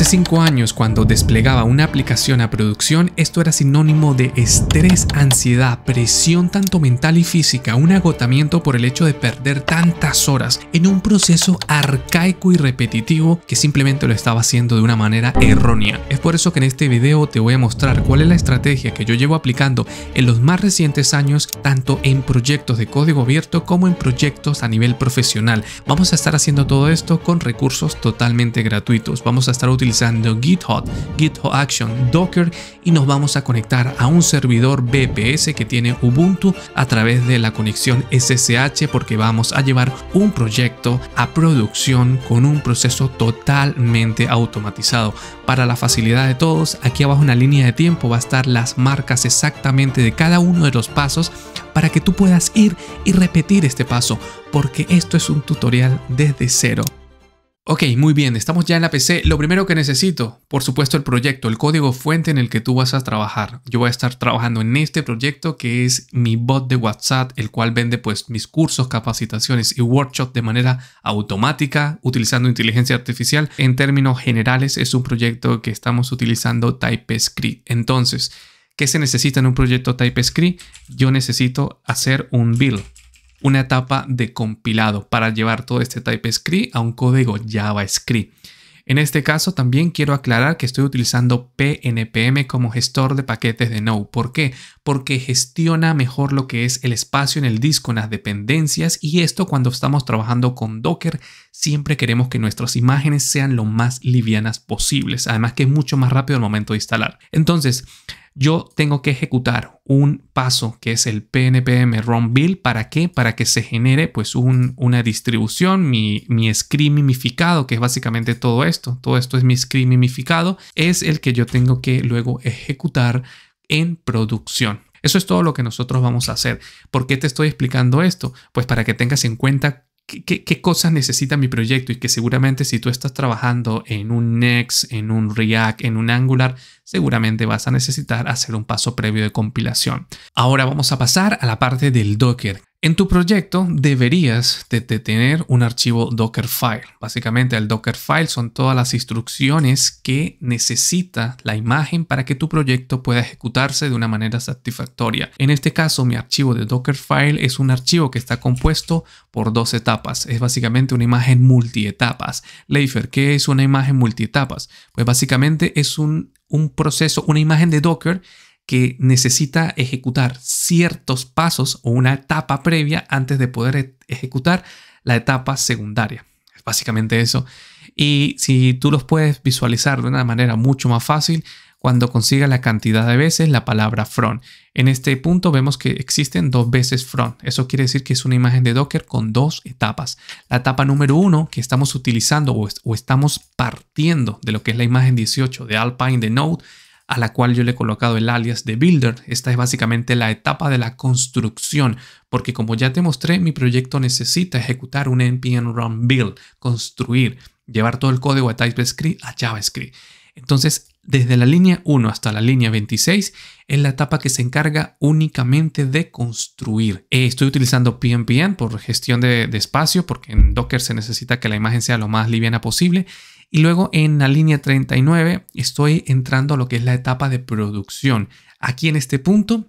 Hace cinco años, cuando desplegaba una aplicación a producción, esto era sinónimo de estrés, ansiedad, presión tanto mental y física, un agotamiento por el hecho de perder tantas horas en un proceso arcaico y repetitivo que simplemente lo estaba haciendo de una manera errónea. Es por eso que en este video te voy a mostrar cuál es la estrategia que yo llevo aplicando en los más recientes años, tanto en proyectos de código abierto como en proyectos a nivel profesional. Vamos a estar haciendo todo esto con recursos totalmente gratuitos. Vamos a estar utilizando GitHub, GitHub Action, Docker y nos vamos a conectar a un servidor BPS que tiene Ubuntu a través de la conexión SSH porque vamos a llevar un proyecto a producción con un proceso totalmente automatizado. Para la facilidad de todos, aquí abajo en la línea de tiempo va a estar las marcas exactamente de cada uno de los pasos para que tú puedas ir y repetir este paso porque esto es un tutorial desde cero. Ok, muy bien, estamos ya en la PC. Lo primero que necesito, por supuesto, el proyecto, el código fuente en el que tú vas a trabajar. Yo voy a estar trabajando en este proyecto que es mi bot de WhatsApp, el cual vende pues mis cursos, capacitaciones y workshops de manera automática utilizando inteligencia artificial. En términos generales, es un proyecto que estamos utilizando TypeScript. Entonces, ¿qué se necesita en un proyecto TypeScript? Yo necesito hacer un build una etapa de compilado para llevar todo este TypeScript a un código JavaScript. En este caso también quiero aclarar que estoy utilizando PNPM como gestor de paquetes de Node. ¿Por qué? Porque gestiona mejor lo que es el espacio en el disco, en las dependencias y esto cuando estamos trabajando con Docker siempre queremos que nuestras imágenes sean lo más livianas posibles. Además que es mucho más rápido el momento de instalar. Entonces, yo tengo que ejecutar un paso que es el pnpm run build. ¿Para qué? Para que se genere pues un, una distribución, mi, mi mimificado, que es básicamente todo esto. Todo esto es mi script mimificado. Es el que yo tengo que luego ejecutar en producción. Eso es todo lo que nosotros vamos a hacer. ¿Por qué te estoy explicando esto? Pues para que tengas en cuenta qué, cosas necesita mi proyecto y que seguramente si tú estás trabajando en un Next, en un React, en un Angular, seguramente vas a necesitar hacer un paso previo de compilación. Ahora vamos a pasar a la parte del Docker. En tu proyecto deberías de, tener un archivo Dockerfile. Básicamente el Dockerfile son todas las instrucciones que necesita la imagen para que tu proyecto pueda ejecutarse de una manera satisfactoria. En este caso mi archivo de Dockerfile es un archivo que está compuesto por dos etapas. Es básicamente una imagen multietapas. Leifer, ¿qué es una imagen multietapas? Pues básicamente es un, un proceso, una imagen de Docker que necesita ejecutar ciertos pasos o una etapa previa antes de poder e-, ejecutar la etapa secundaria. Es básicamente eso. Y si tú los puedes visualizar de una manera mucho más fácil, cuando consiga la cantidad de veces la palabra front. En este punto vemos que existen dos veces front. Eso quiere decir que es una imagen de Docker con dos etapas. La etapa número uno que estamos utilizando o, o estamos partiendo de lo que es la imagen 18 de Alpine de Node a la cual yo le he colocado el alias de Builder. Esta es básicamente la etapa de la construcción, porque como ya te mostré, mi proyecto necesita ejecutar un npm run build, construir, llevar todo el código a TypeScript, a JavaScript. Entonces, desde la línea 1 hasta la línea 26 es la etapa que se encarga únicamente de construir. Eh, estoy utilizando PNPN por gestión de, de, espacio porque en Docker se necesita que la imagen sea lo más liviana posible y luego en la línea 39 estoy entrando a lo que es la etapa de producción. Aquí en este punto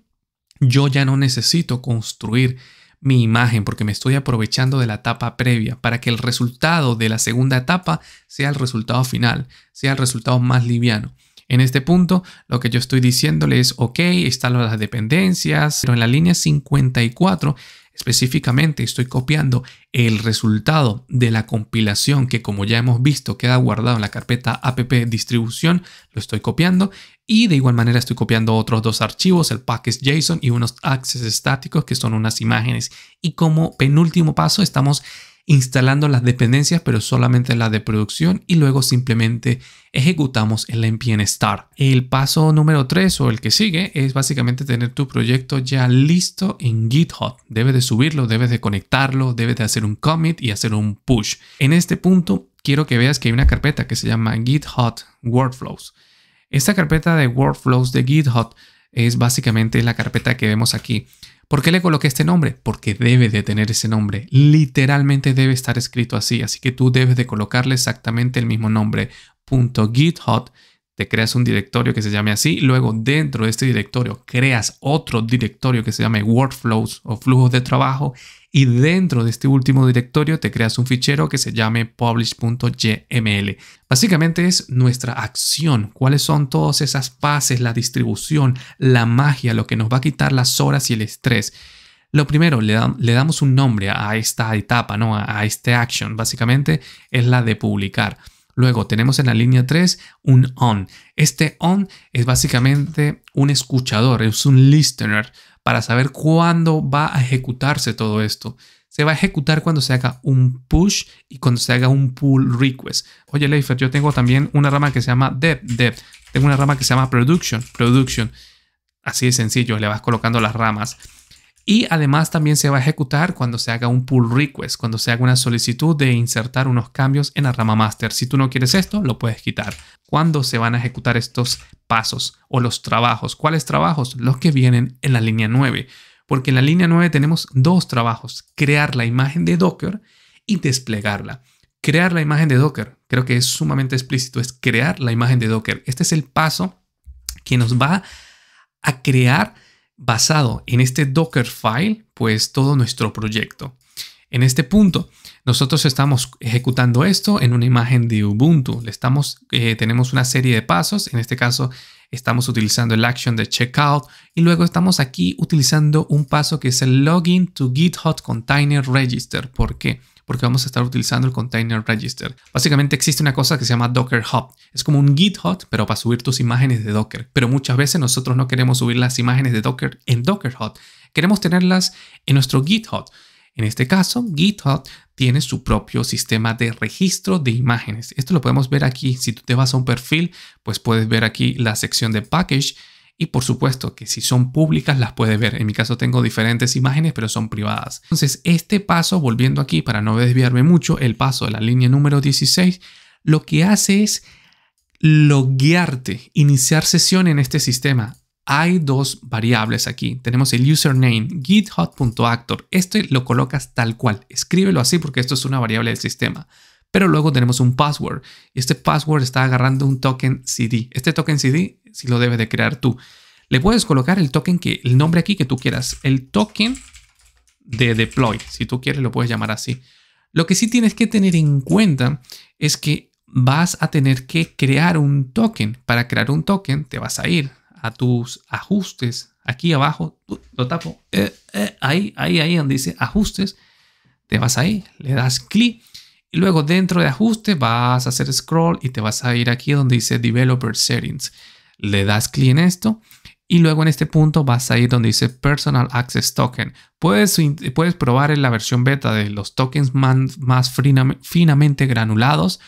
yo ya no necesito construir mi imagen porque me estoy aprovechando de la etapa previa para que el resultado de la segunda etapa sea el resultado final, sea el resultado más liviano. En este punto, lo que yo estoy diciéndole es, ok, están las dependencias, pero en la línea 54 Específicamente estoy copiando el resultado de la compilación que como ya hemos visto queda guardado en la carpeta app distribución, lo estoy copiando y de igual manera estoy copiando otros dos archivos, el package.json y unos access estáticos que son unas imágenes. Y como penúltimo paso estamos instalando las dependencias, pero solamente las de producción y luego simplemente ejecutamos el NPM Start. El paso número 3 o el que sigue es básicamente tener tu proyecto ya listo en GitHub. Debes de subirlo, debes de conectarlo, debes de hacer un commit y hacer un push. En este punto quiero que veas que hay una carpeta que se llama GitHub Workflows. Esta carpeta de Workflows de GitHub es básicamente la carpeta que vemos aquí. ¿Por qué le coloqué este nombre? Porque debe de tener ese nombre. Literalmente debe estar escrito así. Así que tú debes de colocarle exactamente el mismo nombre. .github. Te creas un directorio que se llame así. Luego dentro de este directorio creas otro directorio que se llame workflows o flujos de trabajo y dentro de este último directorio te creas un fichero que se llame publish.yml. Básicamente es nuestra acción, cuáles son todas esas pases, la distribución, la magia, lo que nos va a quitar las horas y el estrés. Lo primero, le, damos un nombre a esta etapa, ¿no? a, a este action, básicamente es la de publicar. Luego tenemos en la línea 3 un on. Este on es básicamente un escuchador, es un listener, para saber cuándo va a ejecutarse todo esto. Se va a ejecutar cuando se haga un push y cuando se haga un pull request. Oye, Leifer, yo tengo también una rama que se llama dev, dev. Tengo una rama que se llama production, production. Así de sencillo, le vas colocando las ramas. Y además también se va a ejecutar cuando se haga un pull request, cuando se haga una solicitud de insertar unos cambios en la rama master. Si tú no quieres esto, lo puedes quitar. ¿Cuándo se van a ejecutar estos pasos o los trabajos? ¿Cuáles trabajos? Los que vienen en la línea 9. Porque en la línea 9 tenemos dos trabajos, crear la imagen de Docker y desplegarla. Crear la imagen de Docker, creo que es sumamente explícito, es crear la imagen de Docker. Este es el paso que nos va a crear basado en este Docker file, pues todo nuestro proyecto. En este punto, nosotros estamos ejecutando esto en una imagen de Ubuntu. Le estamos, eh, tenemos una serie de pasos. En este caso, estamos utilizando el action de checkout y luego estamos aquí utilizando un paso que es el login to GitHub Container Register. ¿Por qué? Porque vamos a estar utilizando el Container Register. Básicamente existe una cosa que se llama Docker Hub. Es como un GitHub, pero para subir tus imágenes de Docker. Pero muchas veces nosotros no queremos subir las imágenes de Docker en Docker Hub. Queremos tenerlas en nuestro GitHub. En este caso, GitHub tiene su propio sistema de registro de imágenes. Esto lo podemos ver aquí. Si tú te vas a un perfil, pues puedes ver aquí la sección de package y por supuesto que si son públicas las puedes ver. En mi caso tengo diferentes imágenes, pero son privadas. Entonces, este paso, volviendo aquí para no desviarme mucho, el paso de la línea número 16, lo que hace es loguearte, iniciar sesión en este sistema hay dos variables aquí. Tenemos el username github.actor. Este lo colocas tal cual. Escríbelo así porque esto es una variable del sistema. Pero luego tenemos un password. Este password está agarrando un token CD. Este token CD si lo debes de crear tú. Le puedes colocar el token que el nombre aquí que tú quieras. El token de deploy, si tú quieres lo puedes llamar así. Lo que sí tienes que tener en cuenta es que vas a tener que crear un token. Para crear un token te vas a ir a tus ajustes, aquí abajo, lo tapo, eh, eh, ahí, ahí, ahí donde dice ajustes, te vas ahí, le das clic y luego dentro de ajustes vas a hacer scroll y te vas a ir aquí donde dice developer settings. Le das clic en esto y luego en este punto vas a ir donde dice Personal Access Token. Puedes, puedes probar en la versión beta de los tokens más finamente granulados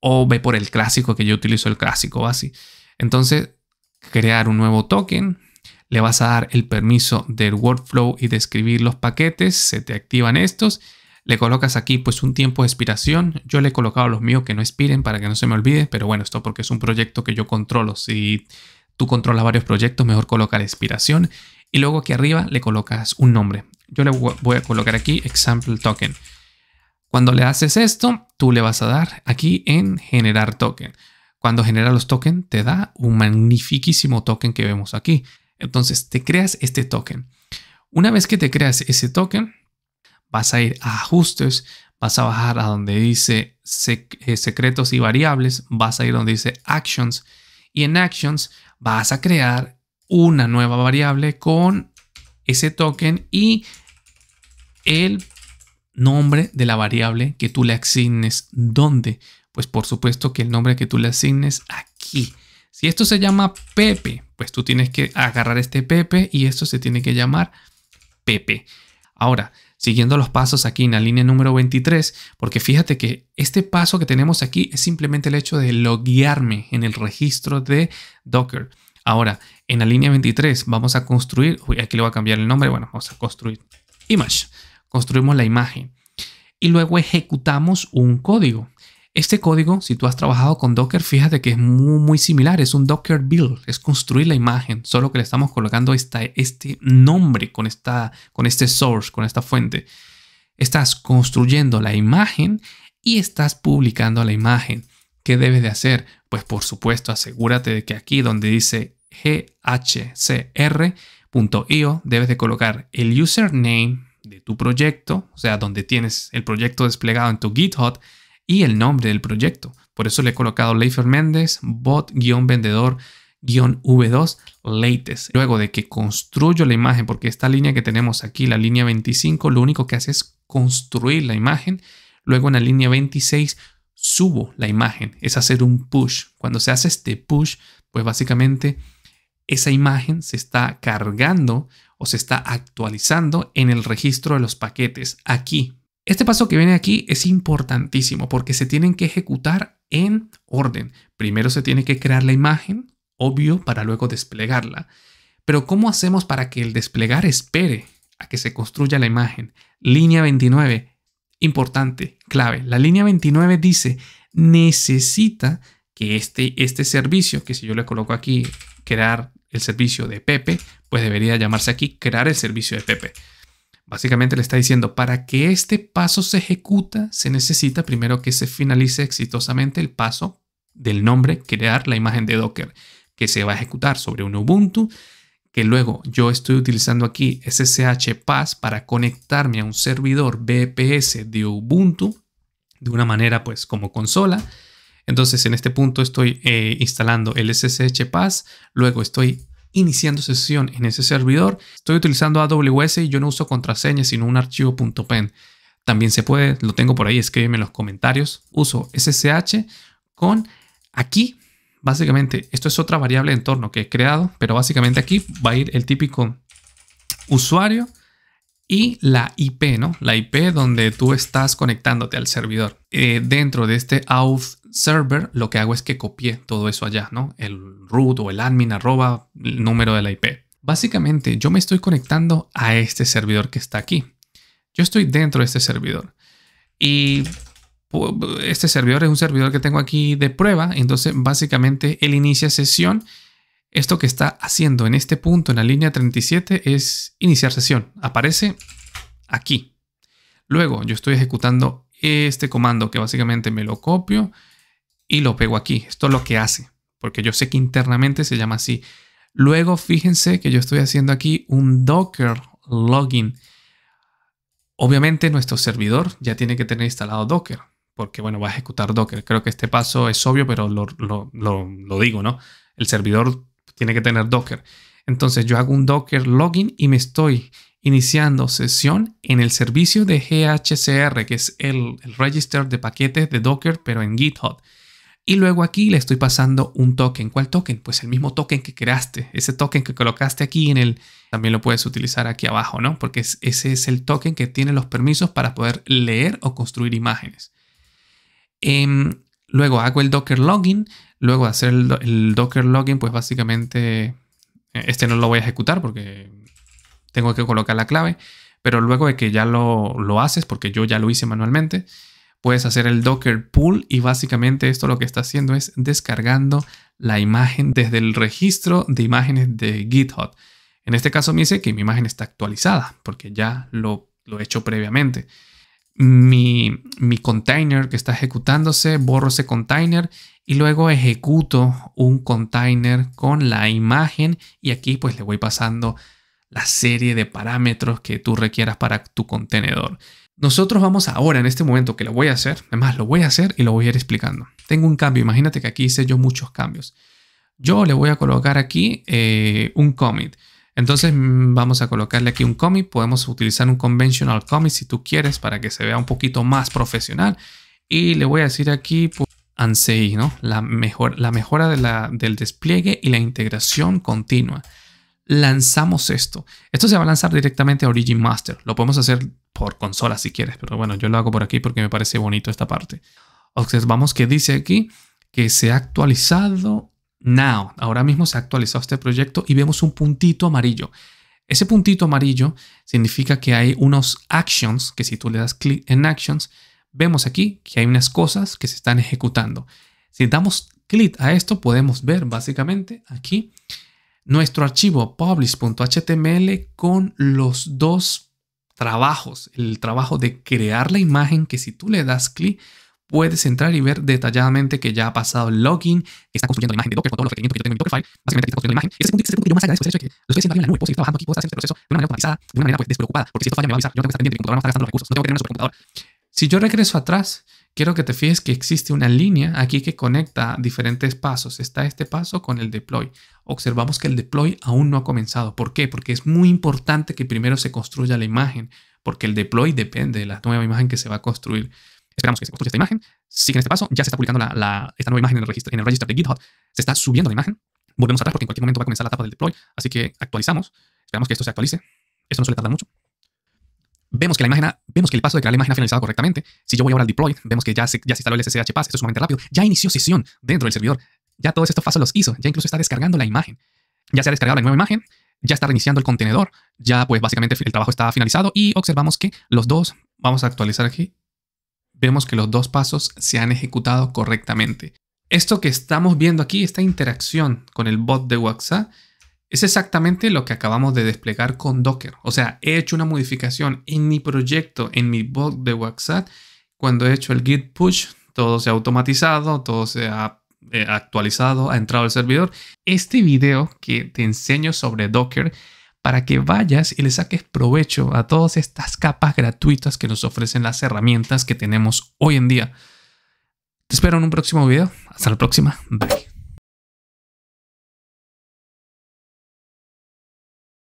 o ve por el clásico que yo utilizo el clásico así. Entonces crear un nuevo token, le vas a dar el permiso del workflow y de escribir los paquetes, se te activan estos, le colocas aquí pues un tiempo de expiración, yo le he colocado los míos que no expiren para que no se me olvide, pero bueno, esto porque es un proyecto que yo controlo, si tú controlas varios proyectos, mejor coloca la expiración y luego aquí arriba le colocas un nombre. Yo le voy a colocar aquí example token. Cuando le haces esto, tú le vas a dar aquí en generar token. Cuando genera los tokens, te da un magnifiquísimo token que vemos aquí. Entonces, te creas este token. Una vez que te creas ese token, vas a ir a ajustes, vas a bajar a donde dice eh, secretos y variables, vas a ir donde dice actions y en actions vas a crear una nueva variable con ese token y el nombre de la variable que tú le asignes donde pues por supuesto que el nombre que tú le asignes aquí. Si esto se llama Pepe, pues tú tienes que agarrar este Pepe y esto se tiene que llamar Pepe. Ahora, siguiendo los pasos aquí en la línea número 23, porque fíjate que este paso que tenemos aquí es simplemente el hecho de loguearme en el registro de Docker. Ahora, en la línea 23 vamos a construir, aquí le voy a cambiar el nombre, bueno, vamos a construir image. Construimos la imagen y luego ejecutamos un código. Este código, si tú has trabajado con Docker, fíjate que es muy, similar, es un Docker build, es construir la imagen, solo que le estamos colocando este nombre con, esta, con este source, con esta fuente. Estás construyendo la imagen y estás publicando la imagen. ¿Qué debes de hacer? Pues por supuesto, asegúrate de que aquí donde dice ghcr.io debes de colocar el username de tu proyecto, o sea, donde tienes el proyecto desplegado en tu GitHub, y el nombre del proyecto. Por eso le he colocado Leifer Méndez, bot-vendedor. V2 latest. Luego de que construyo la imagen, porque esta línea que tenemos aquí, la línea 25, lo único que hace es construir la imagen. Luego en la línea 26 subo la imagen, es hacer un push. Cuando se hace este push, pues básicamente esa imagen se está cargando o se está actualizando en el registro de los paquetes aquí este paso que viene aquí es importantísimo porque se tienen que ejecutar en orden. Primero se tiene que crear la imagen, obvio, para luego desplegarla. Pero ¿cómo hacemos para que el desplegar espere a que se construya la imagen? Línea 29, importante, clave. La línea 29 dice, necesita que este, este servicio, que si yo le coloco aquí crear el servicio de Pepe, pues debería llamarse aquí crear el servicio de Pepe. Básicamente le está diciendo, para que este paso se ejecuta, se necesita primero que se finalice exitosamente el paso del nombre, crear la imagen de Docker, que se va a ejecutar sobre un Ubuntu, que luego yo estoy utilizando aquí SSH Pass para conectarme a un servidor BPS de Ubuntu de una manera pues como consola. Entonces en este punto estoy eh, instalando el SSH Pass, luego estoy iniciando sesión en ese servidor. Estoy utilizando AWS y yo no uso contraseña, sino un archivo .pen. También se puede, lo tengo por ahí, escríbeme en los comentarios. Uso SSH con aquí. Básicamente, esto es otra variable de entorno que he creado, pero básicamente aquí va a ir el típico usuario y la IP, ¿no? La IP donde tú estás conectándote al servidor. Eh, dentro de este auth server, lo que hago es que copié todo eso allá, ¿no? El root o el admin arroba, el número de la IP. Básicamente, yo me estoy conectando a este servidor que está aquí. Yo estoy dentro de este servidor. Y este servidor es un servidor que tengo aquí de prueba, entonces básicamente él inicia sesión esto que está haciendo en este punto, en la línea 37, es iniciar sesión. Aparece aquí. Luego yo estoy ejecutando este comando que básicamente me lo copio y lo pego aquí. Esto es lo que hace, porque yo sé que internamente se llama así. Luego fíjense que yo estoy haciendo aquí un docker login. Obviamente nuestro servidor ya tiene que tener instalado docker, porque bueno, va a ejecutar docker. Creo que este paso es obvio, pero lo, lo digo, ¿no? El servidor tiene que tener Docker. Entonces yo hago un Docker login y me estoy iniciando sesión en el servicio de GHCR, que es el, register de paquetes de Docker, pero en GitHub. Y luego aquí le estoy pasando un token. ¿Cuál token? Pues el mismo token que creaste. Ese token que colocaste aquí en el... También lo puedes utilizar aquí abajo, ¿no? Porque ese es el token que tiene los permisos para poder leer o construir imágenes. en em, Luego hago el Docker login. Luego de hacer el, Docker login, pues básicamente eh, este no lo voy a ejecutar porque tengo que colocar la clave. Pero luego de que ya lo, haces, porque yo ya lo hice manualmente, puedes hacer el Docker pull y básicamente esto lo que está haciendo es descargando la imagen desde el registro de imágenes de GitHub. En este caso me dice que mi imagen está actualizada porque ya lo, lo he hecho previamente mi, mi container que está ejecutándose, borro ese container y luego ejecuto un container con la imagen y aquí pues le voy pasando la serie de parámetros que tú requieras para tu contenedor. Nosotros vamos ahora en este momento que lo voy a hacer, además lo voy a hacer y lo voy a ir explicando. Tengo un cambio, imagínate que aquí hice yo muchos cambios. Yo le voy a colocar aquí eh, un commit. Entonces mm, vamos a colocarle aquí un cómic Podemos utilizar un conventional commit si tú quieres para que se vea un poquito más profesional. Y le voy a decir aquí pues, ANSEI, ¿no? La, mejor, la mejora del despliegue y la integración continua. Lanzamos esto. Esto se va a lanzar directamente a Origin Master. Lo podemos hacer por consola si quieres, pero bueno, yo lo hago por aquí porque me parece bonito esta parte. Observamos que dice aquí que se ha actualizado Now. Ahora mismo se ha actualizado este proyecto y vemos un puntito amarillo. Ese puntito amarillo significa que hay unos actions, que si tú le das clic en actions, vemos aquí que hay unas cosas que se están ejecutando. Si damos clic a esto, podemos ver básicamente aquí nuestro archivo publish.html con los dos trabajos. El trabajo de crear la imagen, que si tú le das clic, puedes entrar y ver detalladamente que ya ha pasado el login, está construyendo la imagen de Docker con todos los requerimientos que yo tengo en mi Dockerfile, básicamente está construyendo la imagen. Y ese punto, ese punto que yo más agradezco es el hecho de que lo estoy haciendo en la nube, puedo seguir trabajando aquí, puedo hacer este proceso de una manera automatizada, de una manera pues, despreocupada, porque si esto falla me va a avisar, yo no tengo que estar pendiente, mi computadora no está gastando los recursos, no tengo que tener una supercomputadora. Si yo regreso atrás, quiero que te fijes que existe una línea aquí que conecta diferentes pasos. Está este paso con el deploy. Observamos que el deploy aún no ha comenzado. ¿Por qué? Porque es muy importante que primero se construya la imagen, porque el deploy depende de la nueva imagen que se va a construir. Esperamos que se construya esta imagen. Sigue en este paso. Ya se está publicando esta nueva imagen en el, registro, en el de GitHub. Se está subiendo la imagen. Volvemos atrás porque en cualquier momento va a comenzar la etapa del deploy. Así que actualizamos. Esperamos que esto se actualice. Esto no suele tardar mucho. Vemos que, la imagen vemos que el paso de crear la imagen ha finalizado correctamente. Si yo voy ahora al deploy, vemos que ya se, ya se instaló el SSH Esto es sumamente rápido. Ya inició sesión dentro del servidor. Ya todos estos pasos los hizo. Ya incluso está descargando la imagen. Ya se ha descargado la nueva imagen. Ya está reiniciando el contenedor. Ya, pues, básicamente el trabajo está finalizado. Y observamos que los dos, vamos a actualizar aquí vemos que los dos pasos se han ejecutado correctamente. Esto que estamos viendo aquí, esta interacción con el bot de WhatsApp, es exactamente lo que acabamos de desplegar con Docker. O sea, he hecho una modificación en mi proyecto, en mi bot de WhatsApp. Cuando he hecho el git push, todo se ha automatizado, todo se ha eh, actualizado, ha entrado al servidor. Este video que te enseño sobre Docker para que vayas y le saques provecho a todas estas capas gratuitas que nos ofrecen las herramientas que tenemos hoy en día. Te espero en un próximo video. Hasta la próxima. Bye.